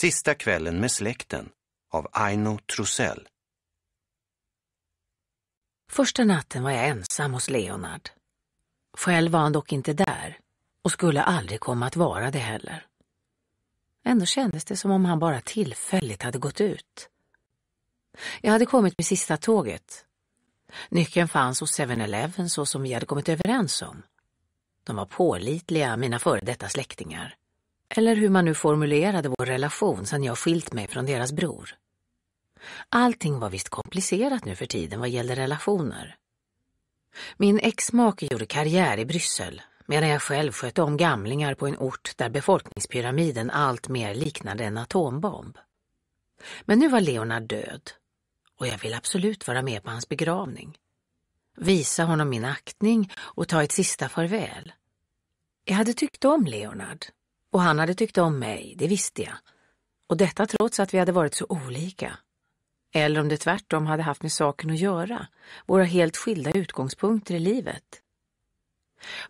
Sista kvällen med släkten av Aino Trussell. Första natten var jag ensam hos Leonard. Själv var han dock inte där och skulle aldrig komma att vara det heller. Ändå kändes det som om han bara tillfälligt hade gått ut. Jag hade kommit med sista tåget. Nyckeln fanns hos 7-Eleven så som vi hade kommit överens om. De var pålitliga, mina före detta släktingar. Eller hur man nu formulerade vår relation sedan jag skilt mig från deras bror. Allting var visst komplicerat nu för tiden vad gällde relationer. Min exmake gjorde karriär i Bryssel medan jag själv skötte om gamlingar på en ort där befolkningspyramiden alltmer liknade en atombomb. Men nu var Leonard död och jag vill absolut vara med på hans begravning. Visa honom min aktning och ta ett sista farväl. Jag hade tyckt om Leonard och han hade tyckt om mig, det visste jag. Och detta trots att vi hade varit så olika. Eller om det tvärtom hade haft med saken att göra, våra helt skilda utgångspunkter i livet.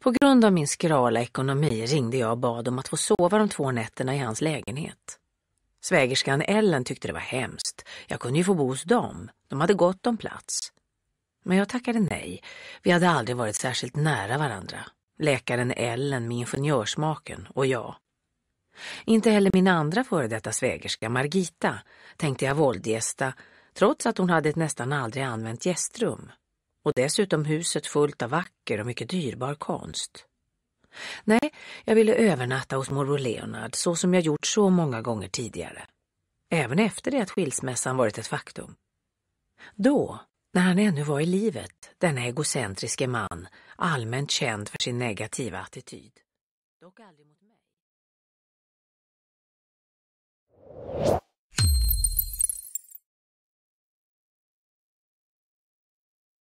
På grund av min skrala ekonomi ringde jag och bad om att få sova de två nätterna i hans lägenhet. Svägerskan Ellen tyckte det var hemskt. Jag kunde ju få bo hos dem. De hade gott om plats. Men jag tackade nej. Vi hade aldrig varit särskilt nära varandra. Läkaren Ellen med ingenjörsmaken och jag. Inte heller min andra före detta svägerska, Margita, tänkte jag våldgästa, trots att hon hade ett nästan aldrig använt gästrum. Och dessutom huset fullt av vacker och mycket dyrbar konst. Nej, jag ville övernatta hos morbror Leonard, så som jag gjort så många gånger tidigare. Även efter det att skilsmässan varit ett faktum. Då, när han ännu var i livet, denna egocentriske man, allmänt känd för sin negativa attityd.